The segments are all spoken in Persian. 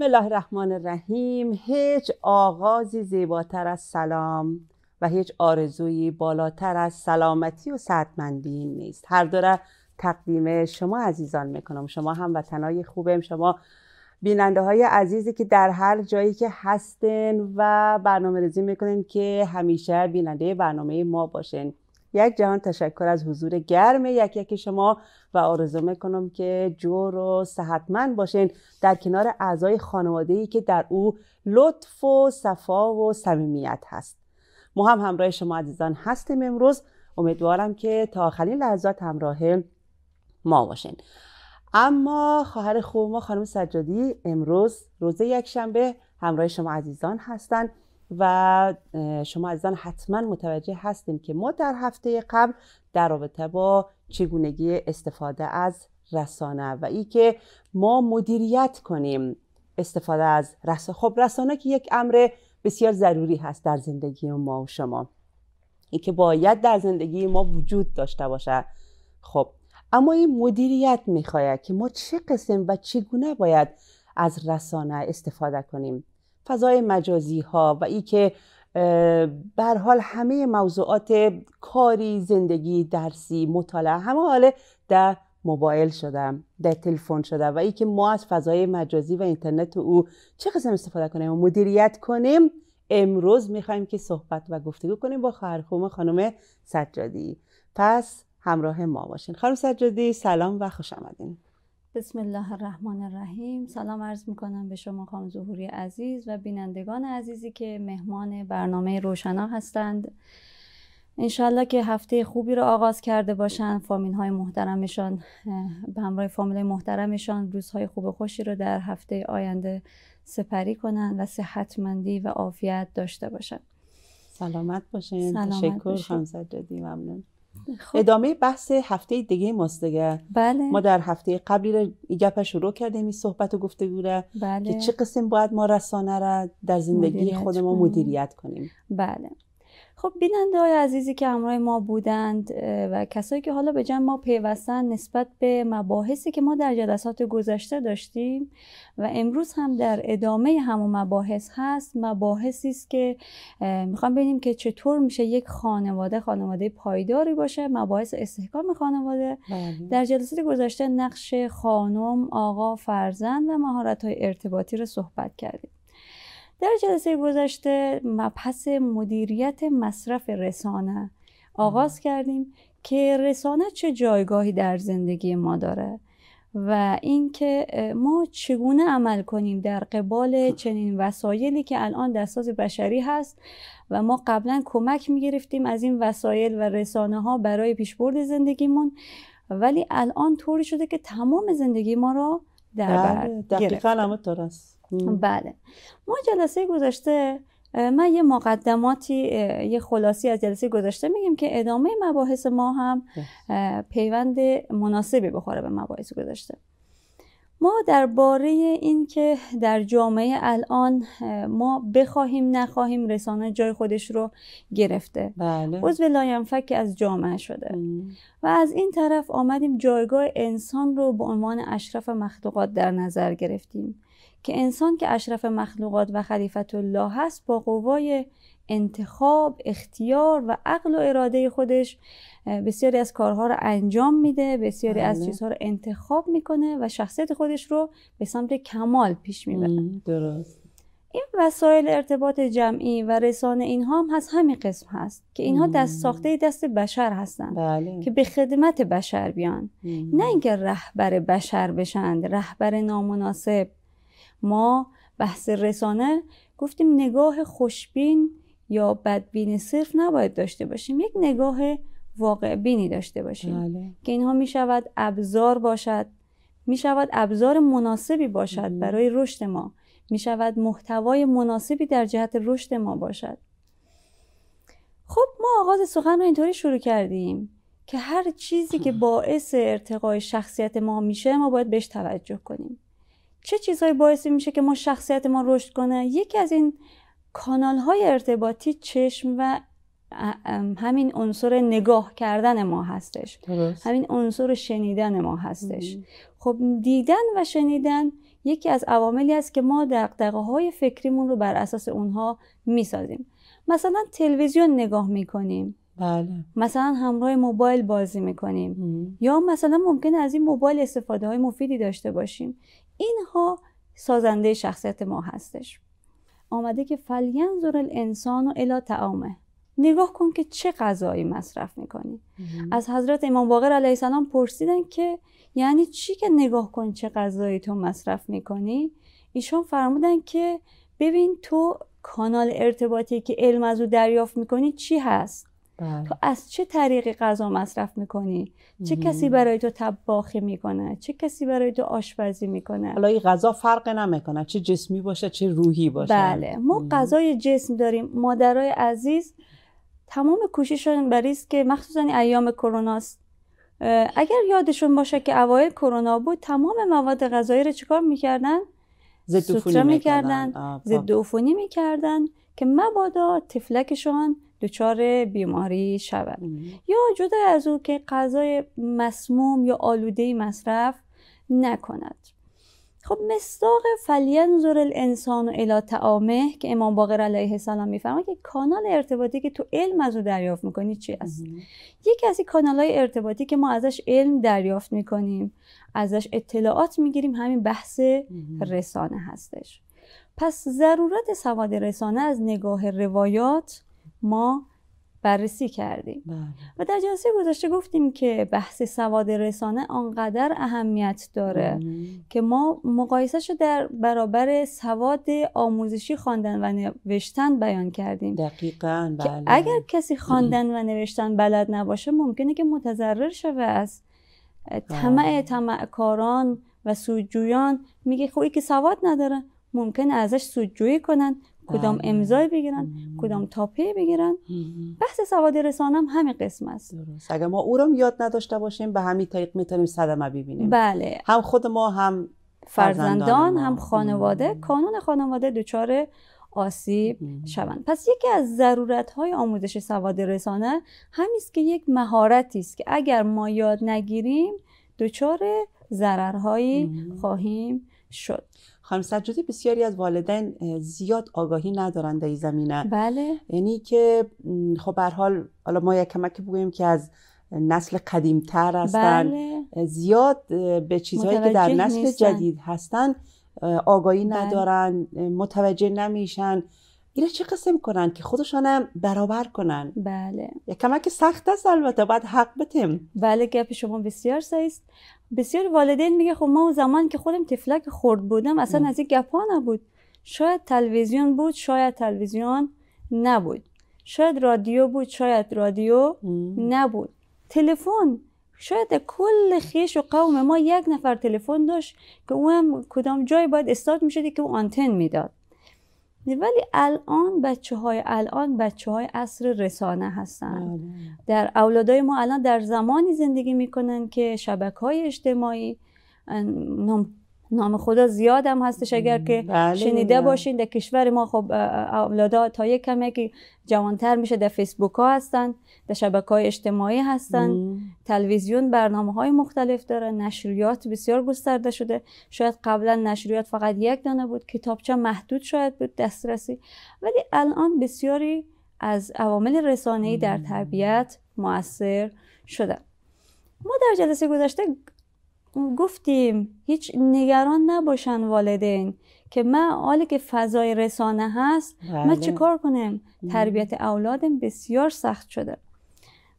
بسم الله الرحمن الرحیم هیچ آغازی زیباتر از سلام و هیچ آرزویی بالاتر از سلامتی و سعدمندی نیست هر دوره تقدیم شما عزیزان میکنم شما هم وطنهای خوبم شما بیننده های عزیزی که در هر جایی که هستن و برنامه ریزی میکنین که همیشه بیننده برنامه ما باشین یک جهان تشکر از حضور گرم یک یک شما و آرزو میکنم که جور و صحتمند باشین در کنار اعضای خانواده ای که در او لطف و صفا و صمیمیت هست ما هم همراه شما عزیزان هستیم امروز امیدوارم که تا آخرین لحظات همراه ما باشین اما خواهر خوب ما خانم سجادی امروز روز یکشنبه همراه شما عزیزان هستند و شما عزیزان حتما متوجه هستیم که ما در هفته قبل در رابطه با چگونگی استفاده از رسانه و ای که ما مدیریت کنیم استفاده از رسانه خب رسانه که یک امر بسیار ضروری هست در زندگی ما و شما این که باید در زندگی ما وجود داشته باشه خب اما این مدیریت میخواید که ما چه قسم و چگونه باید از رسانه استفاده کنیم فضای مجازی ها و ای که بر حال همه موضوعات کاری زندگی درسی مطالعه همه حاله در موبایل شدم در تلفن شده و ای که ما از فضای مجازی و اینترنت او چه قسم استفاده کنیم و مدیریت کنیم امروز میخوایم که صحبت و گفتگو کنیم با خواهرخوم خانم سجادی پس همراه ما باشین خانم سجادی سلام و خوش آمدین بسم الله الرحمن الرحیم سلام عرض میکنم به شما خانم ظهوری عزیز و بینندگان عزیزی که مهمان برنامه روشنا هستند انشالله که هفته خوبی رو آغاز کرده باشن فامین های محترمشان به همراه فامیل محترمشان روزهای خوب خوشی رو در هفته آینده سپری کنن و صحتمندی و عافیت داشته باشن سلامت باشین سلامت تشکر خانم ممنون خب. ادامه بحث هفته دیگه ماست دیگه بله. ما در هفته قبلی را گپ شروع کردیم این صحبت و گفتگو را بله. که چه قسم باید ما رسانه را در زندگی ما مدیریت کنیم بله خب بیننده های عزیزی که همراه ما بودند و کسایی که حالا به جمع ما پیوستن نسبت به مباحثی که ما در جلسات گذشته داشتیم و امروز هم در ادامه همون مباحث هست مباحثی است که میخوام ببینیم که چطور میشه یک خانواده خانواده پایداری باشه مباحث استحکام خانواده بله. در جلسات گذشته نقش خانم آقا فرزند و مهارت های ارتباطی رو صحبت کردیم در جلسه گذشته مبحث مدیریت مصرف رسانه آغاز کردیم که رسانه چه جایگاهی در زندگی ما داره و اینکه ما چگونه عمل کنیم در قبال خب. چنین وسایلی که الان دستاز بشری هست و ما قبلا کمک می گرفتیم از این وسایل و رسانه ها برای پیشبرد زندگیمون ولی الان طوری شده که تمام زندگی ما را در بله، بر بله ما جلسه گذاشته من یه مقدماتی یه خلاصی از جلسه گذاشته میگیم که ادامه مباحث ما هم بله. پیوند مناسبی بخوره به مباحث گذاشته ما درباره این که در جامعه الان ما بخواهیم نخواهیم رسانه جای خودش رو گرفته بله. عضو لاینفک از جامعه شده و از این طرف آمدیم جایگاه انسان رو به عنوان اشرف مخلوقات در نظر گرفتیم که انسان که اشرف مخلوقات و خلیفت الله هست با قوای انتخاب، اختیار و عقل و اراده خودش بسیاری از کارها رو انجام میده بسیاری از بله. چیزها رو انتخاب میکنه و شخصیت خودش رو به سمت کمال پیش میبره درست این وسایل ارتباط جمعی و رسانه اینها هم هست همین قسم هست که اینها دست ساخته دست بشر هستند بله. که به خدمت بشر بیان نه اینکه رهبر بشر بشند رهبر نامناسب ما بحث رسانه گفتیم نگاه خوشبین یا بدبین صرف نباید داشته باشیم یک نگاه واقع بینی داشته باشیم بله. که اینها می شود ابزار باشد می شود ابزار مناسبی باشد بله. برای رشد ما می شود محتوای مناسبی در جهت رشد ما باشد خب ما آغاز سخن رو اینطوری شروع کردیم که هر چیزی که خب. باعث ارتقای شخصیت ما میشه ما باید بهش توجه کنیم چه چیزهایی باعثی میشه که ما شخصیت ما رشد کنه یکی از این کانال های ارتباطی چشم و همین عنصر نگاه کردن ما هستش همین عنصر شنیدن ما هستش خب دیدن و شنیدن یکی از عواملی است که ما دقدقه های فکریمون رو بر اساس اونها میسازیم مثلا تلویزیون نگاه میکنیم بله. مثلا همراه موبایل بازی میکنیم یا مثلا ممکن از این موبایل استفاده های مفیدی داشته باشیم اینها سازنده شخصیت ما هستش آمده که فلینظر الانسان و الی تعامه نگاه کن که چه غذایی مصرف میکنی از حضرت امام باقر علیه السلام پرسیدن که یعنی چی که نگاه کن چه غذایی تو مصرف میکنی ایشان فرمودن که ببین تو کانال ارتباطی که علم از او دریافت میکنی چی هست بله. تو از چه طریقی غذا مصرف میکنی چه کسی برای تو تباخی میکنه چه کسی برای تو آشپزی میکنه حالا این غذا فرق نمیکنه چه جسمی باشه چه روحی باشه بله ما غذای جسم داریم مادرای عزیز تمام کوشی برای است که مخصوصا ایام کروناست اگر یادشون باشه که اوایل کرونا بود تمام مواد غذایی رو چیکار میکردن ضد میکردن ضد عفونی میکردن خب. که مبادا تفلکشون دچار بیماری شود یا جدا از او که غذای مسموم یا آلوده مصرف نکند خب مصداق فلینظر الانسان و الی تعامه که امام باقر علیه السلام میفرماید که کانال ارتباطی که تو علم از او دریافت میکنی چی است یکی از این کانال های ارتباطی که ما ازش علم دریافت میکنیم ازش اطلاعات میگیریم همین بحث رسانه هستش پس ضرورت سواد رسانه از نگاه روایات ما بررسی کردیم بله. و در جلسه گذشته گفتیم که بحث سواد رسانه آنقدر اهمیت داره که ما مقایسهش رو در برابر سواد آموزشی خواندن و نوشتن بیان کردیم دقیقا بله. اگر کسی خواندن و نوشتن بلد نباشه ممکنه که متضرر شوه از طمع بله. طمعکاران و سودجویان میگه خب که سواد نداره ممکن ازش سودجویی کنن کدام بله. امضای بگیرن کدام تاپی بگیرن بحث سواد رسانه هم همین قسم است درست. اگر ما او را یاد نداشته باشیم به همین طریق میتونیم صدمه ببینیم بله هم خود ما هم فرزندان, هم خانواده کانون خانواده دچار آسیب شوند پس یکی از ضرورت های آموزش سواد رسانه همیست که یک مهارتی است که اگر ما یاد نگیریم دچار ضررهایی خواهیم شد خانم سجادی بسیاری از والدین زیاد آگاهی ندارن در این زمینه بله یعنی که خب به حال حالا ما یک کمک بگوییم که از نسل قدیمتر هستن بله. زیاد به چیزهایی که در نسل جدید هستن آگاهی بله. ندارن متوجه نمیشن اینا چه قسم کنن که خودشانم برابر کنن بله یک کمک سخت است البته باید حق بتیم بله گپ شما بسیار صحیح است بسیار والدین میگه خب ما اون زمان که خودم تفلک خورد بودم اصلا از این گپا نبود شاید تلویزیون بود شاید تلویزیون نبود شاید رادیو بود شاید رادیو نبود تلفن شاید کل خیش و قوم ما یک نفر تلفن داشت که او هم کدام جای باید استاد میشدی که او آنتن میداد ولی الان بچه های الان بچه های عصر رسانه هستن آره. در اولادای ما الان در زمانی زندگی میکنن که شبکه های اجتماعی نام خدا زیادم هستش اگر که بله، شنیده باشین در کشور ما خب اولادا تا یک کمی که جوانتر میشه در فیسبوک ها هستن در شبکه های اجتماعی هستن تلویزیون برنامه های مختلف داره نشریات بسیار گسترده شده شاید قبلا نشریات فقط یک دانه بود کتابچه محدود شاید بود دسترسی ولی الان بسیاری از عوامل رسانه‌ای در تربیت موثر شده ما در جلسه گذشته گفتیم هیچ نگران نباشن والدین که من حالی که فضای رسانه هست بله. من چه کار کنم تربیت اولادم بسیار سخت شده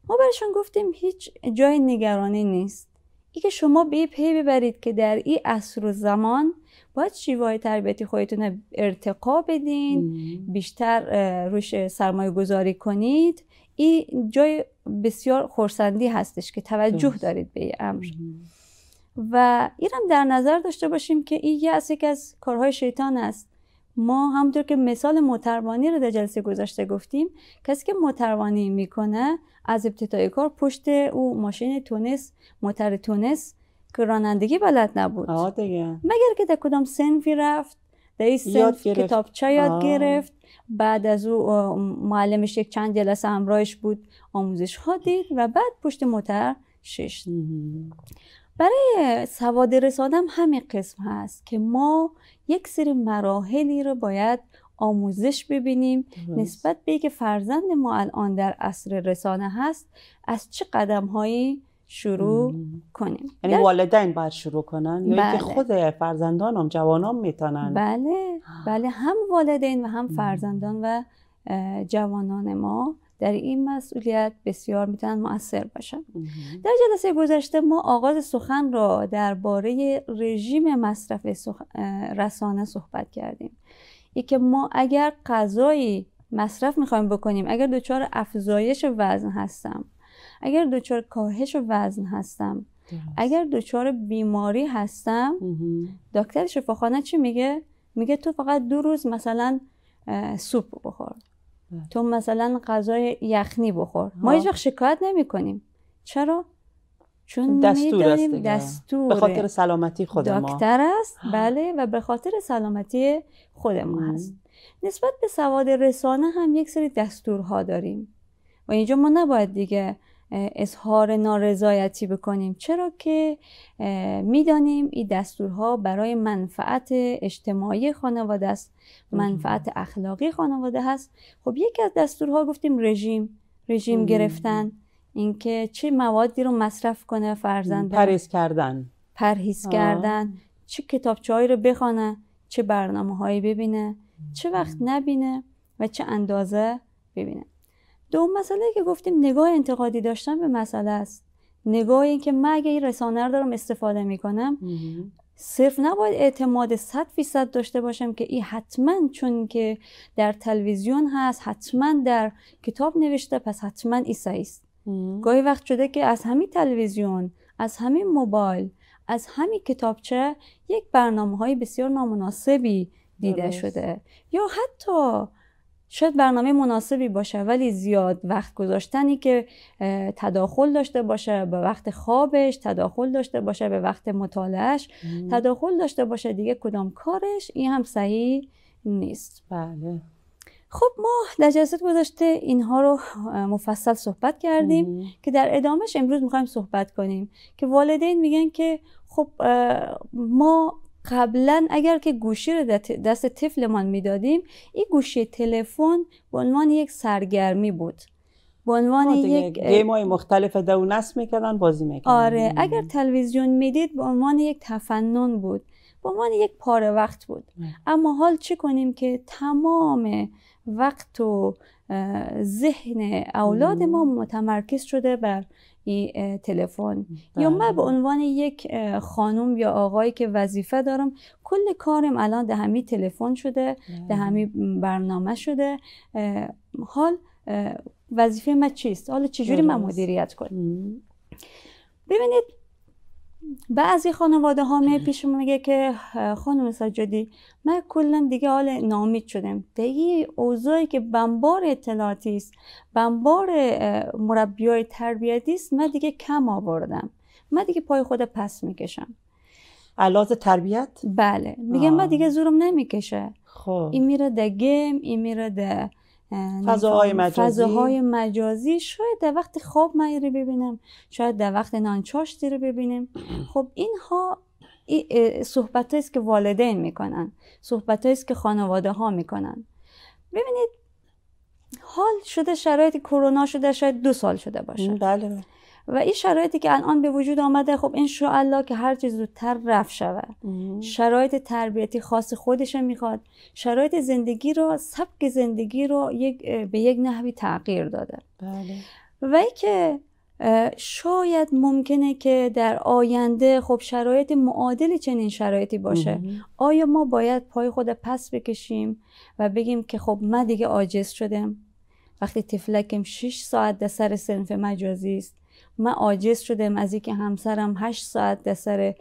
ما برشون گفتیم هیچ جای نگرانی نیست ای که شما به پی ببرید که در این عصر و زمان باید شیوه تربیتی خودتون ارتقا بدین بیشتر روش سرمایه گذاری کنید این جای بسیار خورسندی هستش که توجه دارید به این امر و این در نظر داشته باشیم که این یه از از کارهای شیطان است ما همونطور که مثال متروانی رو در جلسه گذاشته گفتیم کسی که متروانی میکنه از ابتدای کار پشت او ماشین تونس موتر تونس که رانندگی بلد نبود مگر که در کدام سنفی رفت در این سنف کتابچه یاد گرفت بعد از او معلمش یک چند جلسه همراهش بود آموزش ها دید و بعد پشت موتر شش برای سواد رسانم همین قسم هست که ما یک سری مراحلی رو باید آموزش ببینیم نسبت به که فرزند ما الان در اصر رسانه هست از چه قدم هایی شروع مم. کنیم یعنی والدین باید شروع کنن بله. یا اینکه بله. خود فرزندانم جوانان میتونن بله بله هم والدین و هم فرزندان و جوانان ما در این مسئولیت بسیار میتونن مؤثر باشن در جلسه گذشته ما آغاز سخن را درباره رژیم مصرف رسانه صحبت کردیم ای که ما اگر غذایی مصرف میخوایم بکنیم اگر دچار افزایش وزن هستم اگر دچار کاهش وزن هستم اگر دچار بیماری هستم دکتر شفاخانه چی میگه میگه تو فقط دو روز مثلا سوپ بخور بله. تو مثلا غذای یخنی بخور ما هیچ وقت شکایت نمی کنیم چرا چون دستور است دستور به خاطر سلامتی خود ما دکتر است بله و به خاطر سلامتی خود ما هست نسبت به سواد رسانه هم یک سری دستورها داریم و اینجا ما نباید دیگه اظهار نارضایتی بکنیم چرا که میدانیم این دستورها برای منفعت اجتماعی خانواده است منفعت اخلاقی خانواده هست خب یکی از دستورها گفتیم رژیم رژیم گرفتن اینکه چه موادی رو مصرف کنه فرزند پرهیز کردن پرهیز کردن چه کتابچه‌ای رو بخونه چه برنامه ببینه چه وقت نبینه و چه اندازه ببینه دوم مسئله که گفتیم نگاه انتقادی داشتن به مسئله است نگاه این که من اگه این رسانه رو دارم استفاده میکنم صرف نباید اعتماد صد فیصد داشته باشم که این حتما چون که در تلویزیون هست حتما در کتاب نوشته پس حتما ایسایی است گاهی وقت شده که از همین تلویزیون از همین موبایل از همین کتابچه یک برنامه های بسیار نامناسبی دیده شده یا حتی شاید برنامه مناسبی باشه ولی زیاد وقت گذاشتنی که تداخل داشته باشه به وقت خوابش تداخل داشته باشه به وقت مطالعش تداخل داشته باشه دیگه کدام کارش این هم صحیح نیست بله خب ما در جلسه گذاشته اینها رو مفصل صحبت کردیم که در ادامهش امروز میخوایم صحبت کنیم که والدین میگن که خب ما قبلا اگر که گوشی رو دست طفلمان میدادیم این گوشی تلفن به عنوان یک سرگرمی بود به عنوان یک های مختلف دو نصب میکردن بازی میکردن آره اگر تلویزیون میدید به عنوان یک تفنن بود به عنوان یک پاره وقت بود اما حال چه کنیم که تمام وقت و ذهن اولاد ما متمرکز شده بر این تلفن یا من بله. به عنوان یک خانم یا آقایی که وظیفه دارم کل کارم الان ده همی تلفن شده ده بله. همی برنامه شده حال وظیفه من چیست حالا چجوری من مدیریت کنم ببینید بعضی خانواده ها می پیش میگه که خانم سجادی من کلا دیگه حال نامید شدم دیگه اوضاعی که بمبار اطلاعاتی است بمبار مربی های تربیتی است من دیگه کم آوردم من دیگه پای خود پس میکشم علاز تربیت؟ بله میگه من دیگه زورم نمیکشه خب این میره دگم این میره ده فضاهای مجازی مجازی شاید در وقت خواب من رو ببینم شاید در وقت نانچاشتی رو ببینیم خب اینها ها صحبت است که والدین میکنن صحبت است که خانواده ها میکنن ببینید حال شده شرایط کرونا شده شاید دو سال شده باشه بله و این شرایطی که الان به وجود آمده خب انشاءالله که هر چیز زودتر رفت شود شرایط تربیتی خاص خودش میخواد شرایط زندگی رو سبک زندگی رو یک به یک نحوی تغییر داده بله. و ای که شاید ممکنه که در آینده خب شرایط معادل چنین شرایطی باشه آیا ما باید پای خود پس بکشیم و بگیم که خب من دیگه عاجز شدم وقتی تفلکم 6 ساعت در سر سنف مجازی است من عاجز شدم از اینکه همسرم هشت ساعت در سر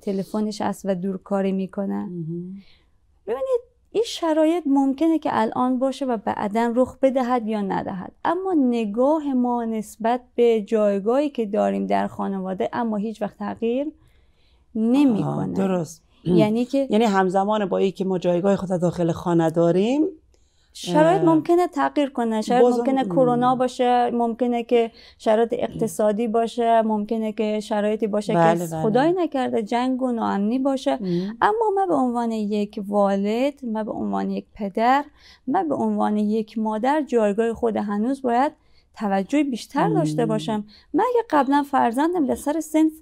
تلفنش است و دورکاری میکنه ببینید این شرایط ممکنه که الان باشه و بعدا رخ بدهد یا ندهد اما نگاه ما نسبت به جایگاهی که داریم در خانواده اما هیچ وقت تغییر نمیکنه درست یعنی که یعنی همزمان با اینکه ما جایگاه خود داخل خانه داریم شرایط ممکنه تغییر کنه شاید ممکنه کرونا باشه ممکنه که شرایط اقتصادی باشه ممکنه که شرایطی باشه که بله، بله. خدای نکرده جنگ و ناامنی باشه اما من به عنوان یک والد من به عنوان یک پدر من به عنوان یک مادر جایگاه خود هنوز باید توجه بیشتر داشته باشم من اگه قبلا فرزندم در سر سنف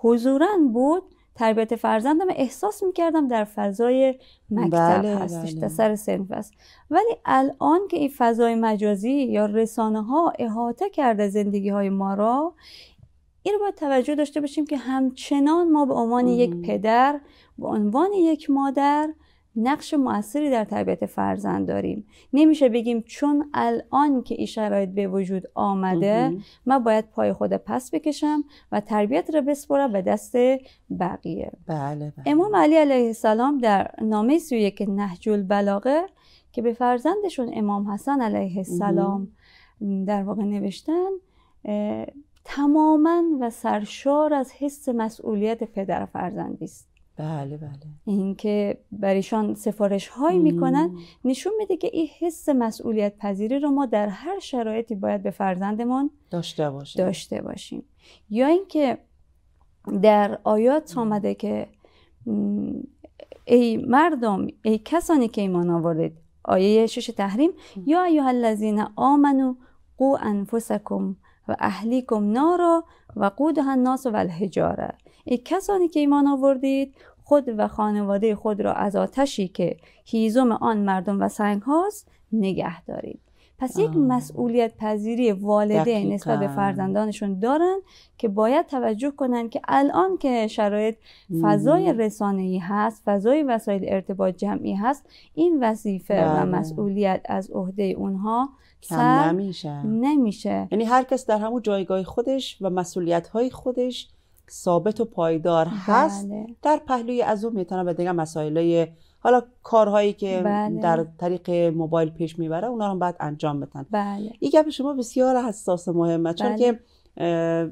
حضورا بود تربیت فرزندم احساس میکردم در فضای مکتب بله، هستش بله. سر سنف است ولی الان که این فضای مجازی یا رسانه ها احاطه کرده زندگی های ما را این رو باید توجه داشته باشیم که همچنان ما به عنوان یک پدر به عنوان یک مادر نقش موثری در تربیت فرزند داریم نمیشه بگیم چون الان که این شرایط به وجود آمده من باید پای خود پس بکشم و تربیت را بسپرم به دست بقیه بله،, بله, امام علی علیه السلام در نامه سوی که نهج البلاغه که به فرزندشون امام حسن علیه السلام در واقع نوشتن تماما و سرشار از حس مسئولیت پدر فرزندی است بله بله اینکه برایشان سفارش هایی میکنن نشون میده که این حس مسئولیت پذیری رو ما در هر شرایطی باید به فرزندمان داشته باشیم داشته باشیم یا اینکه در آیات آمده که ای مردم ای کسانی که ایمان آوردید آیه شش تحریم یا ایها الذین آمنو قو انفسکم و اهلیکم نارا و قودها الناس و کسانی که ایمان آوردید خود و خانواده خود را از آتشی که هیزم آن مردم و سنگ هاست نگه دارید پس یک مسئولیت پذیری والدین نسبت به فرزندانشون دارن که باید توجه کنن که الان که شرایط فضای ای هست فضای وسایل ارتباط جمعی هست این وظیفه و بله. مسئولیت از عهده اونها سر نمیشه نمیشه یعنی هر کس در همون جایگاه خودش و مسئولیت های خودش ثابت و پایدار هست بله. در پهلوی از اون میتونه به دیگه مسائل حالا کارهایی که بله. در طریق موبایل پیش میبره اونا هم باید انجام بدن بله. این گپ شما بسیار حساس و مهمه چون بله. که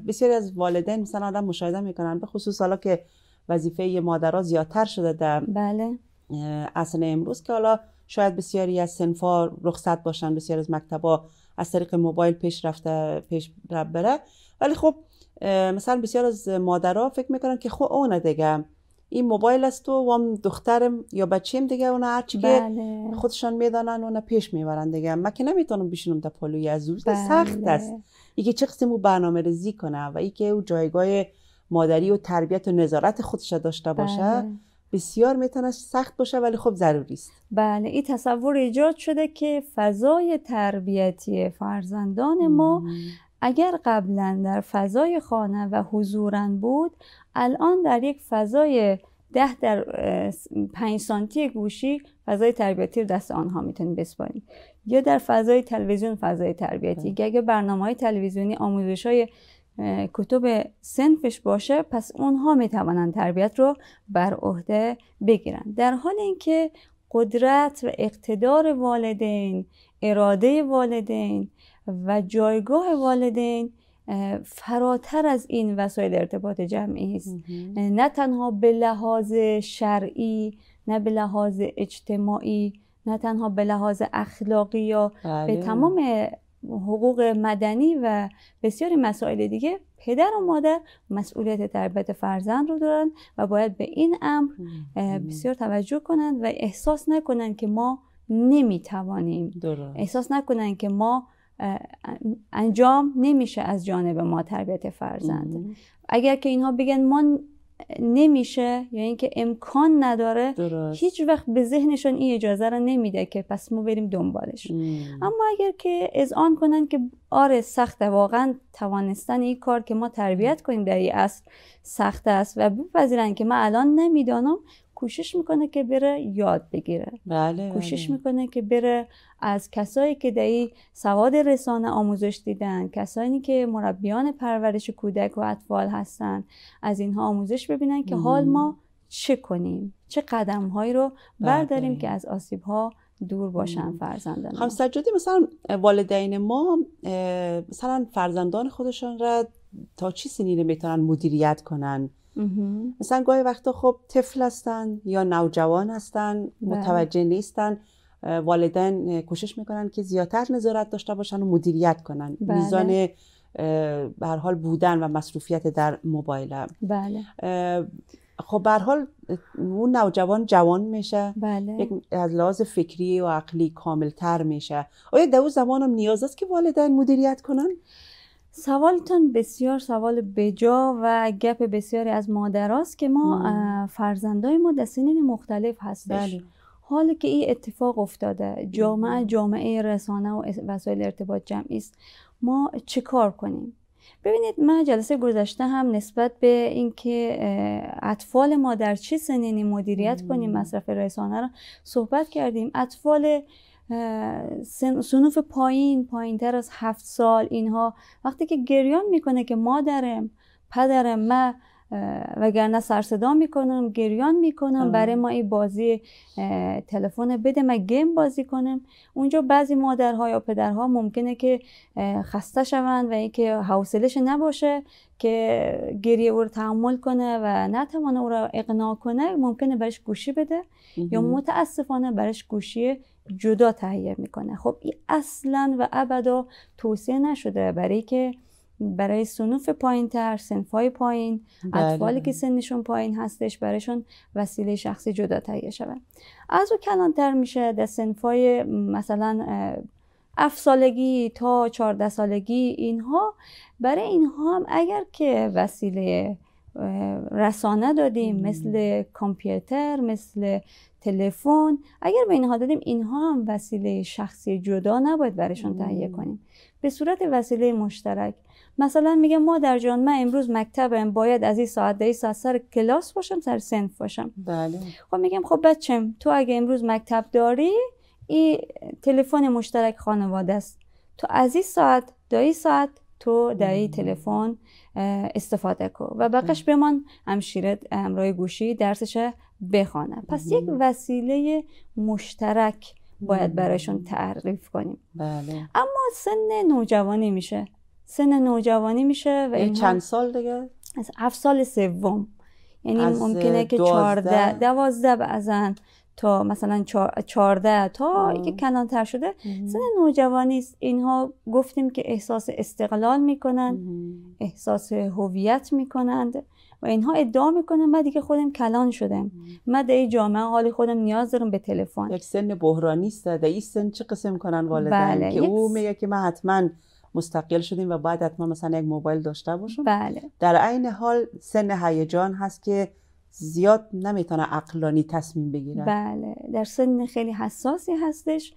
بسیاری از والدین مثلا آدم مشاهده میکنن به خصوص حالا که وظیفه مادرها زیادتر شده در بله. اصل امروز که حالا شاید بسیاری از سنفا رخصت باشن بسیاری از مکتبا از طریق موبایل پیش رفته پیش بره ولی خب مثلا بسیار از مادرها فکر میکنن که خو خب اون دیگه این موبایل است و دخترم یا بچیم دیگه اونا هرچی که بله. خودشان میدانن اون پیش میبرن دیگه من که نمیتونم بشینم در پلوی از بله. سخت است یکی چه قسم او برنامه ریزی کنه و که او جایگاه مادری و تربیت و نظارت خودش داشته باشه بله. بسیار میتونه سخت باشه ولی خب ضروری است بله این تصور ایجاد شده که فضای تربیتی فرزندان ما اگر قبلا در فضای خانه و حضورن بود الان در یک فضای ده در پنج سانتی گوشی فضای تربیتی رو دست آنها میتونید بسپاریم یا در فضای تلویزیون فضای تربیتی که بله. اگر برنامه های تلویزیونی آموزش های کتب سنفش باشه پس اونها میتوانند تربیت رو بر عهده بگیرند در حال اینکه قدرت و اقتدار والدین اراده والدین و جایگاه والدین فراتر از این وسایل ارتباط جمعی است نه تنها به لحاظ شرعی نه به لحاظ اجتماعی نه تنها به لحاظ اخلاقی یا به بله. تمام حقوق مدنی و بسیاری مسائل دیگه پدر و مادر مسئولیت تربیت فرزند رو دارن و باید به این امر بسیار توجه کنند و احساس نکنند که ما نمیتوانیم احساس نکنند که ما انجام نمیشه از جانب ما تربیت فرزند اگر که اینها بگن ما نمیشه یا اینکه امکان نداره هیچ وقت به ذهنشون این اجازه رو نمیده که پس ما بریم دنبالش اما اگر که آن کنن که آره سخته واقعا توانستن این کار که ما تربیت کنیم در این اصل سخت است و بپذیرن که ما الان نمیدانم کوشش میکنه که بره یاد بگیره بله کوشش بله. میکنه که بره از کسایی که دایی سواد رسانه آموزش دیدن کسانی که مربیان پرورش کودک و اطفال هستن از اینها آموزش ببینن که حال ما چه کنیم چه قدم هایی رو بله. برداریم که از آسیب ها دور باشن فرزندان خانم سجادی مثلا والدین ما مثلا فرزندان خودشان را تا چی سنینه میتونن مدیریت کنن مثلا گاهی وقتا خب طفل هستن یا نوجوان هستن بله. متوجه نیستن والدین کوشش میکنن که زیادتر نظارت داشته باشن و مدیریت کنن بله. میزان بر حال بودن و مصروفیت در موبایل بله خب به حال اون نوجوان جوان میشه بله. یک از لحاظ فکری و عقلی کاملتر میشه آیا در اون زمان هم نیاز است که والدین مدیریت کنن سوالتان بسیار سوال بجا و گپ بسیاری از مادراست که ما فرزندای ما در سنین مختلف هستند بله. حال که این اتفاق افتاده جامعه جامعه رسانه و وسایل ارتباط جمعی است ما چه کار کنیم ببینید ما جلسه گذشته هم نسبت به اینکه اطفال ما در چه سنینی مدیریت کنیم مصرف رسانه را صحبت کردیم اطفال سنوف پایین پایین تر از هفت سال اینها وقتی که گریان میکنه که مادرم پدرم ما وگرنه سرصدا میکنم گریان میکنم برای ما این بازی تلفن بده ما گیم بازی کنم اونجا بعضی مادرها یا پدرها ممکنه که خسته شوند و اینکه حوصلش نباشه که گریه او رو تحمل کنه و نتوانه او را اقناع کنه ممکنه برش گوشی بده یا متاسفانه برش گوشی جدا تهیه میکنه خب این اصلا و ابدا توصیه نشده برای که برای سنوف پایین تر سنفای پایین بله. اطفالی که سنشون پایین هستش برایشون وسیله شخصی جدا تهیه شود از او کلانتر میشه در سنفای مثلا افسالگی، سالگی تا چهارده سالگی اینها برای اینها هم اگر که وسیله رسانه دادیم مثل کامپیوتر مثل تلفن اگر به اینها دادیم اینها هم وسیله شخصی جدا نباید برایشون تهیه کنیم به صورت وسیله مشترک مثلا میگه مادر جان من امروز مکتبم باید از این ساعت ده ساعت سر کلاس باشم سر سنف باشم بله خب میگم خب بچم تو اگه امروز مکتب داری این تلفن مشترک خانواده است تو از این ساعت دایی ساعت تو در تلفن استفاده کن و بقیش بمان همشیره امرای گوشی درسش بخوانن پس یک وسیله مشترک باید برایشون تعریف کنیم بله. اما سن نوجوانی میشه سن نوجوانی میشه و یعنی این چند سال دیگه؟ از هفت سال سوم یعنی ممکنه که چارده دوازده بعضا تا مثلا چارده تا که کلانتر شده سن نوجوانی است اینها گفتیم که احساس استقلال میکنند احساس هویت میکنند و اینها ادعا میکنن من دیگه خودم کلان شدم من در این جامعه حال خودم نیاز دارم به تلفن یک سن بحرانی است در این سن چه قسم کنن والدین بله. که او میگه که من حتما مستقل شدیم و بعد حتما مثلا یک موبایل داشته باشم بله. در عین حال سن هیجان هست که زیاد نمیتونه عقلانی تصمیم بگیره بله در سن خیلی حساسی هستش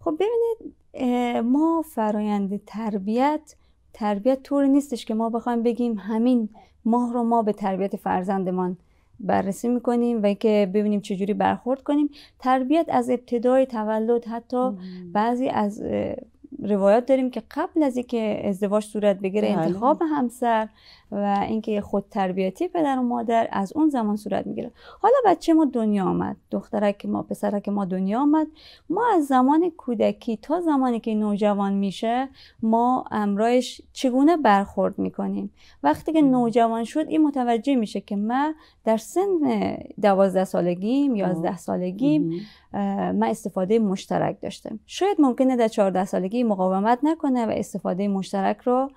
خب ببینید ما فرایند تربیت تربیت طور نیستش که ما بخوایم بگیم همین ماه رو ما به تربیت فرزندمان بررسی میکنیم و که ببینیم چجوری برخورد کنیم تربیت از ابتدای تولد حتی بعضی از روایات داریم که قبل از اینکه ازدواج صورت بگیره بله. انتخاب همسر و اینکه خود تربیتی پدر و مادر از اون زمان صورت میگیره حالا بچه ما دنیا آمد که ما پسرک ما دنیا آمد ما از زمان کودکی تا زمانی که نوجوان میشه ما امرایش چگونه برخورد میکنیم وقتی که نوجوان شد این متوجه میشه که من در سن دوازده سالگیم خب. یازده سالگیم من استفاده مشترک داشتم شاید ممکنه در چهارده سالگی مقاومت نکنه و استفاده مشترک رو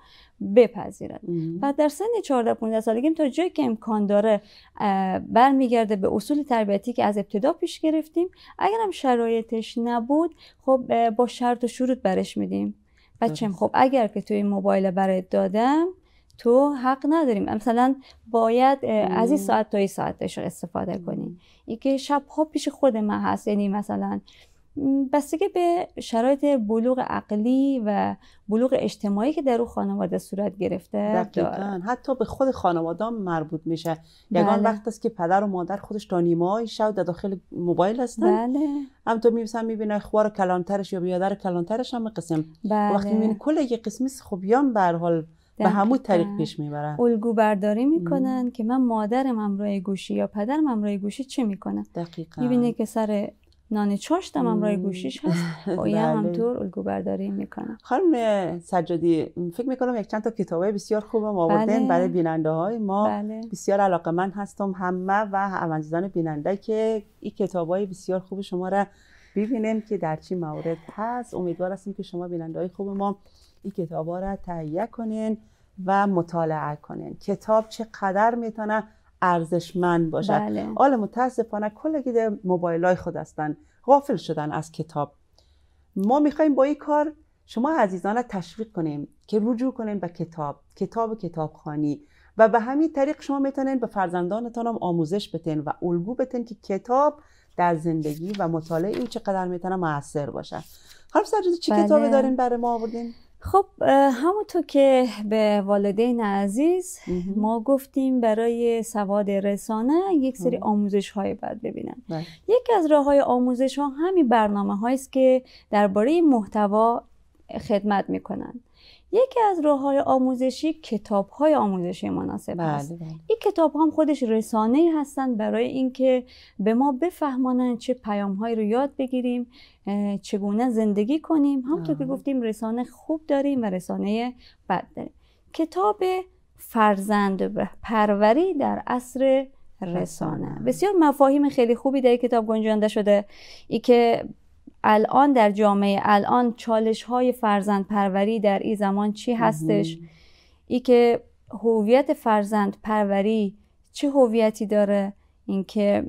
بپذیرد و در سن 14 15 سالگی تا جایی که امکان داره برمیگرده به اصول تربیتی که از ابتدا پیش گرفتیم اگر هم شرایطش نبود خب با شرط و شروط برش میدیم بچم خب اگر که توی موبایل برات دادم تو حق نداریم مثلا باید از این ساعت تا این ساعت استفاده کنیم این شب پیش خود من هست یعنی مثلا بستگی به شرایط بلوغ عقلی و بلوغ اجتماعی که در خانواده صورت گرفته دقیقا. حتی به خود خانواده مربوط میشه بله. وقت است که پدر و مادر خودش تا نیمه شب در داخل موبایل هستن بله. هم تو میبینن میبینه خوار کلانترش یا بیادر کلانترش هم قسم بله. وقتی میبینه کل یک قسمی خوبیان به حال به همون طریق پیش میبرن الگو برداری میکنن که من مادرم امرای گوشی یا پدرم همراه گوشی چه میکنه دقیقا میبینه که سر نان چاش هم رای گوشیش هست و خب، هم بله. همطور الگو برداری میکنم خانم سجادی فکر میکنم یک چند تا کتابه بسیار خوبم آوردن بله. برای بیننده های ما بله. بسیار علاقه من هستم همه و همانزیدان بیننده که این کتاب های بسیار خوب شما را ببینیم که در چی مورد هست امیدوار هستیم که شما بیننده های خوب ما این کتاب ها را تهیه کنین و مطالعه کنین کتاب چقدر میتونه ارزشمند باشد بله. آل متاسفانه کل موبایل های خود هستن غافل شدن از کتاب ما میخوایم با این کار شما عزیزان را تشویق کنیم که رجوع کنین به کتاب کتاب و کتابخانی و به همین طریق شما میتونین به فرزندانتان هم آموزش بتین و الگو بتین که کتاب در زندگی و مطالعه چهقدر چقدر میتونه موثر باشه خانم سرجوزی چه بله. کتابی دارین برای ما آوردین خب همونطور که به والدین عزیز ما گفتیم برای سواد رسانه یک سری آموزش های باید ببینن بله. یکی از راه های آموزش ها همین برنامه است که درباره محتوا خدمت میکنند یکی از راه های آموزشی کتاب های آموزشی مناسب است بله، بله. این کتاب هم خودش رسانه هستند برای اینکه به ما بفهمانند چه پیام رو یاد بگیریم چگونه زندگی کنیم همطور که گفتیم رسانه خوب داریم و رسانه بد داریم کتاب فرزند پروری در عصر رسانه بسیار مفاهیم خیلی خوبی در کتاب گنجانده شده ای که الان در جامعه الان چالش های فرزند پروری در این زمان چی هستش ای که هویت فرزند پروری چه هویتی داره اینکه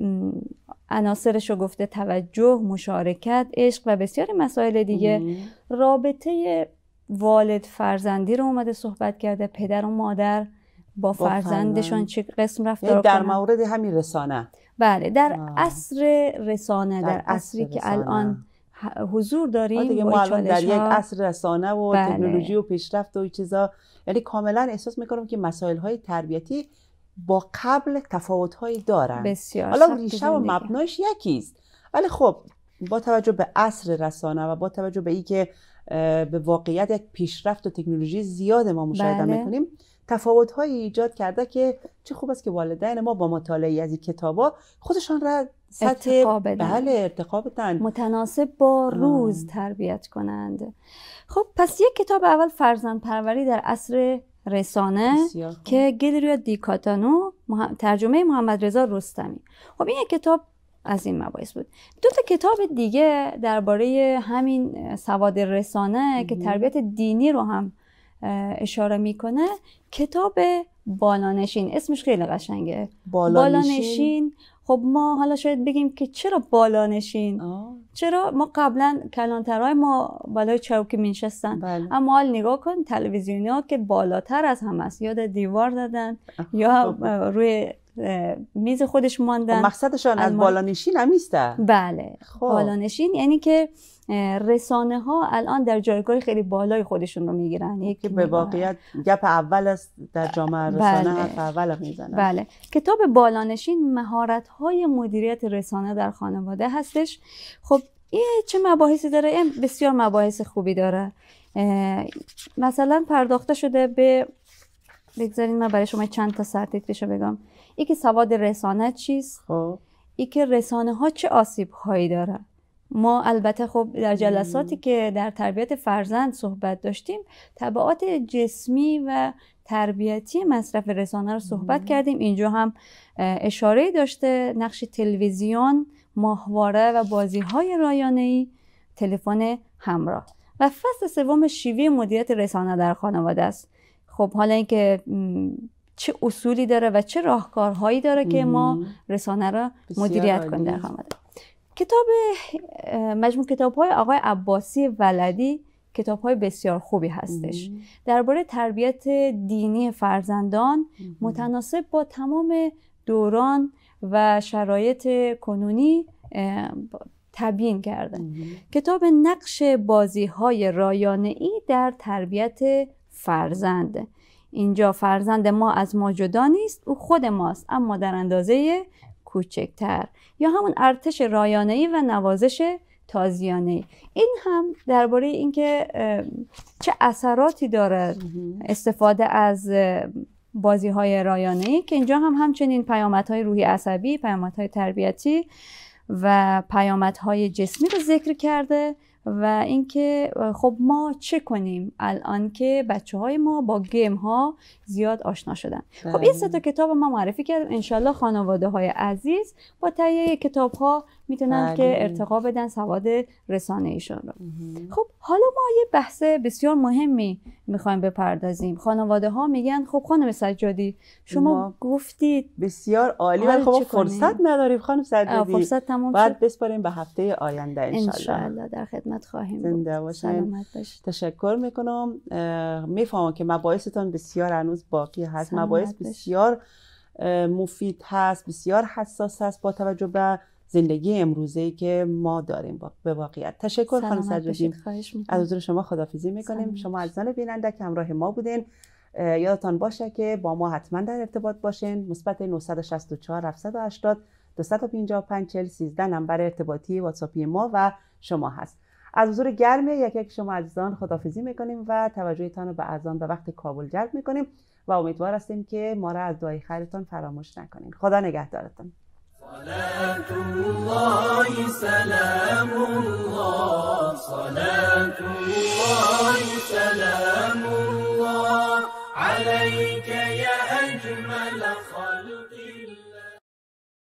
عناصرش رو گفته توجه مشارکت عشق و بسیاری مسائل دیگه رابطه والد فرزندی رو اومده صحبت کرده پدر و مادر با, فرزندشان فرزندشون چه قسم رفتار یعنی در مورد همین رسانه بله در اصر رسانه در, در عصری که الان حضور داریم دیگه ما الان در یک عصر رسانه و بله. تکنولوژی و پیشرفت و چیزا یعنی کاملا احساس میکنم که مسائل های تربیتی با قبل تفاوت هایی دارن بسیار حالا ریشه و مبناش یکیست ولی خب با توجه به عصر رسانه و با توجه به اینکه به واقعیت یک پیشرفت و تکنولوژی زیاد ما مشاهده بله. میکنیم تفاوتهایی ایجاد کرده که چه خوب است که والدین ما با مطالعه از این کتابا خودشان را سطح بله ارتقا بدن متناسب با روز تربیت کنند خب پس یک کتاب اول فرزند پروری در عصر رسانه که گلریا دیکاتانو ترجمه محمد رضا رستمی خب این یک کتاب از این مباحث بود دو تا کتاب دیگه درباره همین سواد رسانه که تربیت دینی رو هم اشاره میکنه کتاب بالانشین اسمش خیلی قشنگه بالانشین, خب ما حالا شاید بگیم که چرا بالانشین آه. چرا ما قبلا کلانترهای ما بالای چوکی مینشستن بله. اما حال نگاه کن تلویزیونی ها که بالاتر از هم است یا دیوار دادن یا خب. روی میز خودش ماندن خب مقصدشان از بالانشین هم بله خوب. بالانشین یعنی که رسانه ها الان در جایگاه خیلی بالای خودشون رو میگیرن خب، یکی به واقعیت گپ اول است در جامعه بله. رسانه بله. اول میزنن بله کتاب بالانشین مهارت های مدیریت رسانه در خانواده هستش خب این چه مباحثی داره این بسیار مباحث خوبی داره مثلا پرداخته شده به بگذارین من برای شما چند تا سرتیترش رو بگم که سواد رسانه چیست خب که رسانه ها چه آسیب هایی داره ما البته خب در جلساتی که در تربیت فرزند صحبت داشتیم طبعات جسمی و تربیتی مصرف رسانه رو صحبت کردیم اینجا هم اشاره داشته نقش تلویزیون ماهواره و بازی های رایانه ای تلفن همراه و فصل سوم شیوه مدیریت رسانه در خانواده است خب حالا اینکه چه اصولی داره و چه راهکارهایی داره که ما رسانه را مدیریت کنیم کتاب مجموع کتاب های آقای عباسی ولدی کتاب های بسیار خوبی هستش درباره تربیت دینی فرزندان متناسب با تمام دوران و شرایط کنونی تبیین کرده کتاب نقش بازی های رایانه ای در تربیت فرزند اینجا فرزند ما از ما جدا نیست او خود ماست اما در اندازه کوچکتر یا همون ارتش رایانه و نوازش تازیانه این هم درباره اینکه چه اثراتی داره استفاده از بازی های رایانه ای که اینجا هم همچنین های روحی عصبی های تربیتی و های جسمی رو ذکر کرده و اینکه خب ما چه کنیم الان که بچه های ما با گیم ها زیاد آشنا شدن خب این بله. سه تا کتاب ما معرفی کردیم انشالله خانواده های عزیز با تهیه کتاب ها میتونن که بله. ارتقا بدن سواد رسانه ایشون رو خب حالا ما یه بحث بسیار مهمی میخوایم بپردازیم خانواده ها میگن خب خانم سجادی شما گفتید بسیار عالی ولی خب فرصت نداریم خانم سجادی فرصت تمام بعد بسپاریم به هفته آینده انشالله در خدمت خواهیم سلامت باشید تشکر میکنم میفهمم که مباحثتان بسیار هنوز باقی هست مباحث بسیار مفید هست بسیار حساس هست با توجه به زندگی امروزه که ما داریم به واقعیت تشکر خانم سجادی از حضور شما خدافیزی میکنیم شما عزیزان بیننده که همراه ما بودین یادتان باشه که با ما حتما در ارتباط باشین مثبت 964 780 255 40 13 نمبر ارتباطی واتساپی ما و شما هست از حضور گرم یک یک شما عزیزان خدافیزی میکنیم و توجهتان رو به اعزان به وقت کابل جلب میکنیم و امیدوار هستیم که ما را از دعای خیرتان فراموش نکنیم. خدا نگهدارتان صلاة الله سلام الله صلاة الله سلام الله عليك يا أجمل خلق